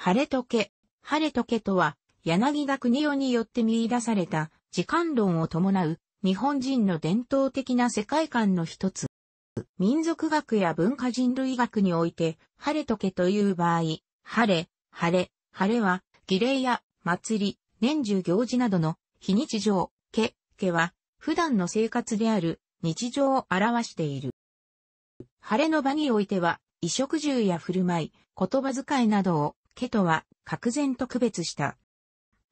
晴れ時計。晴れ時計とは、柳田国夫によって見出された時間論を伴う日本人の伝統的な世界観の一つ。民族学や文化人類学において、晴れ時計という場合、晴れ、晴れ、晴れは、儀礼や祭り、年中行事などの非日常、け、けは、普段の生活である日常を表している。晴れの場においては、衣食住や振る舞い、言葉遣いなどを毛とは、格然と区別した。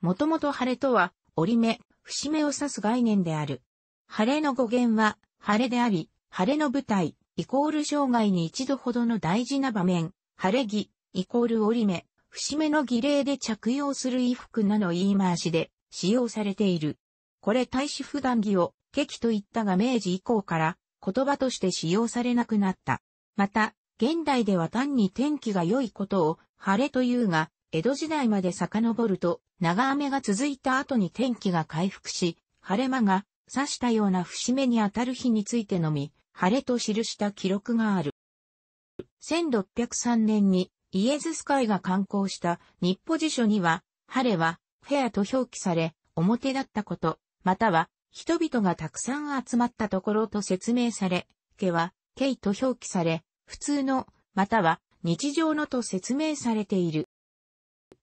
もともと晴れとは、折り目、節目を指す概念である。晴れの語源は、晴れであり、晴れの舞台、イコール生涯に一度ほどの大事な場面、晴れ着、イコール折り目、節目の儀礼で着用する衣服なの言い回しで使用されている。これ大使普段着を、劇といったが明治以降から言葉として使用されなくなった。また、現代では単に天気が良いことを晴れというが、江戸時代まで遡ると、長雨が続いた後に天気が回復し、晴れ間が差したような節目にあたる日についてのみ、晴れと記した記録がある。1603年にイエズス会が刊行した日報辞書には、晴れはフェアと表記され、表だったこと、または人々がたくさん集まったところと説明され、家は、ケイと表記され、普通の、または、日常のと説明されている。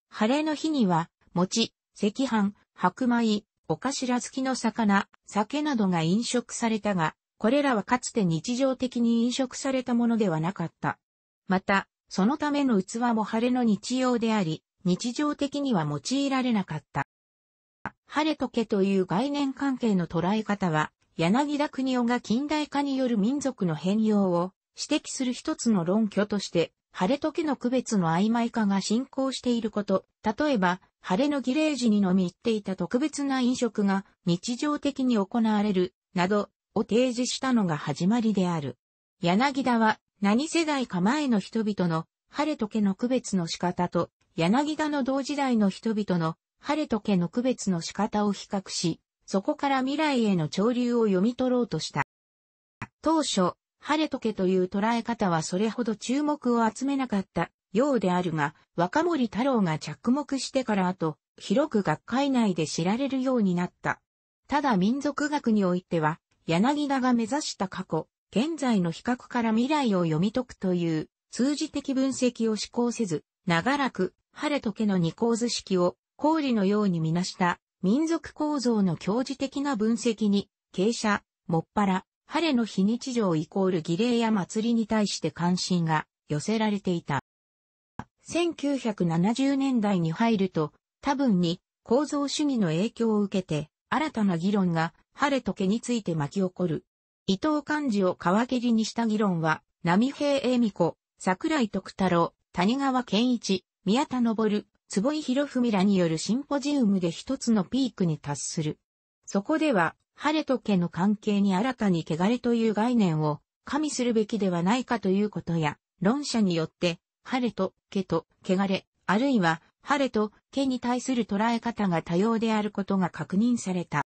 晴れの日には、餅、赤飯、白米、お頭付きの魚、酒などが飲食されたが、これらはかつて日常的に飲食されたものではなかった。また、そのための器も晴れの日用であり、日常的には用いられなかった。晴れとけという概念関係の捉え方は、柳田国夫が近代化による民族の変容を指摘する一つの論拠として晴れ時の区別の曖昧化が進行していること、例えば、晴れの儀礼時にのみ行っていた特別な飲食が日常的に行われる、など、を提示したのが始まりである。柳田は、何世代か前の人々の晴れとけの区別の仕方と、柳田の同時代の人々の晴れとけの区別の仕方を比較し、そこから未来への潮流を読み取ろうとした。当初、晴れとけという捉え方はそれほど注目を集めなかったようであるが、若森太郎が着目してから後、広く学会内で知られるようになった。ただ民族学においては、柳田が目指した過去、現在の比較から未来を読み解くという通じ的分析を施行せず、長らく、晴れとけの二構図式を、氷理のようにみなした民族構造の教示的な分析に、傾斜、もっぱら、晴れの日日常イコール儀礼や祭りに対して関心が寄せられていた。1970年代に入ると、多分に構造主義の影響を受けて、新たな議論が晴れと毛について巻き起こる。伊藤漢字を皮切りにした議論は、波平恵美子、桜井徳太郎、谷川健一、宮田昇、坪井博文らによるシンポジウムで一つのピークに達する。そこでは、晴れと毛の関係に新たに汚れという概念を加味するべきではないかということや、論者によって、晴れと毛と汚れ、あるいは晴れと毛に対する捉え方が多様であることが確認された。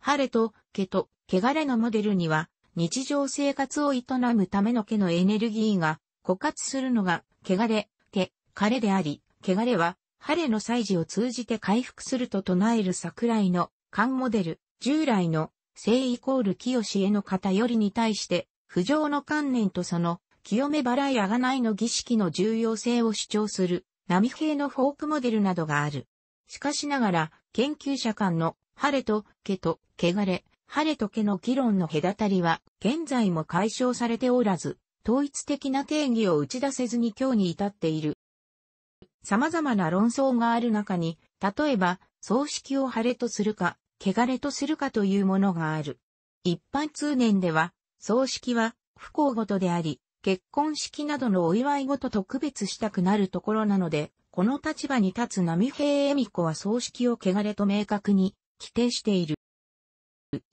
晴れと毛と汚れのモデルには、日常生活を営むための毛のエネルギーが枯渇するのが汚れ、毛、枯れであり、汚れは晴れの祭事を通じて回復すると唱える桜井の漢モデル、従来の性イコール清への偏りに対して、不浄の観念とその清め払いあがないの儀式の重要性を主張する、波平のフォークモデルなどがある。しかしながら、研究者間の、晴れと、毛と、汚れ、晴れと毛の議論の隔たりは、現在も解消されておらず、統一的な定義を打ち出せずに今日に至っている。様々な論争がある中に、例えば、葬式を晴れとするか、汚れとするかというものがある。一般通念では、葬式は不幸ごとであり、結婚式などのお祝いごとと区別したくなるところなので、この立場に立つ波平恵美子は葬式を汚れと明確に規定している。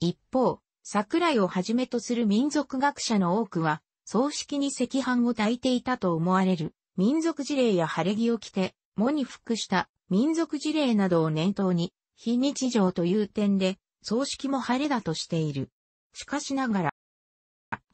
一方、桜井をはじめとする民族学者の多くは、葬式に赤飯を焚いていたと思われる民族事例や晴れ着を着て、喪に服した民族事例などを念頭に、非日常という点で、葬式も晴れだとしている。しかしながら、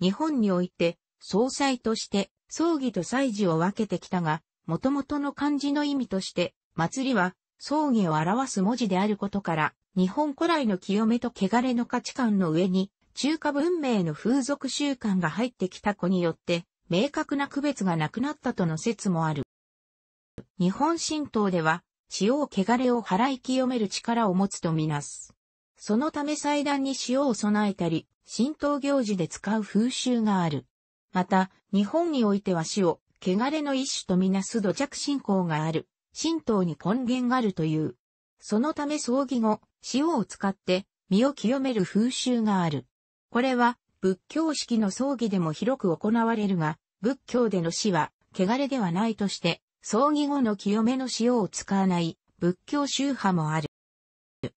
日本において、葬祭として葬儀と祭事を分けてきたが、元々の漢字の意味として、祭りは葬儀を表す文字であることから、日本古来の清めと汚れの価値観の上に、中華文明の風俗習慣が入ってきた子によって、明確な区別がなくなったとの説もある。日本神道では、塩を汚れを払い清める力を持つとみなす。そのため祭壇に塩を備えたり、神道行事で使う風習がある。また、日本においては死を、汚れの一種とみなす土着信仰がある、神道に根源があるという。そのため葬儀後、塩を使って、身を清める風習がある。これは、仏教式の葬儀でも広く行われるが、仏教での死は、汚れではないとして、葬儀後の清めの塩を使わない仏教宗派もある。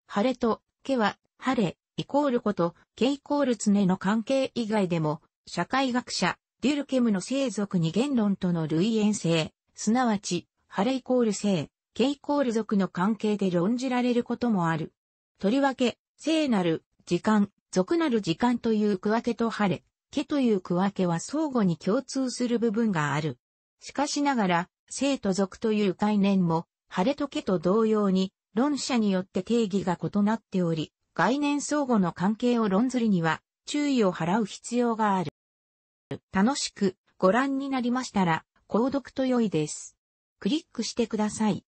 晴れと、毛は、晴れ、イコールこと、けイコール常の関係以外でも、社会学者、デュルケムの生族二元論との類縁性、すなわち、晴れイコール性、けイコール族の関係で論じられることもある。とりわけ、聖なる、時間、俗なる時間という区分けと晴れ、毛という区分けは相互に共通する部分がある。しかしながら、生徒族という概念も、晴れ時計と同様に、論者によって定義が異なっており、概念相互の関係を論ずるには、注意を払う必要がある。楽しくご覧になりましたら、購読と良いです。クリックしてください。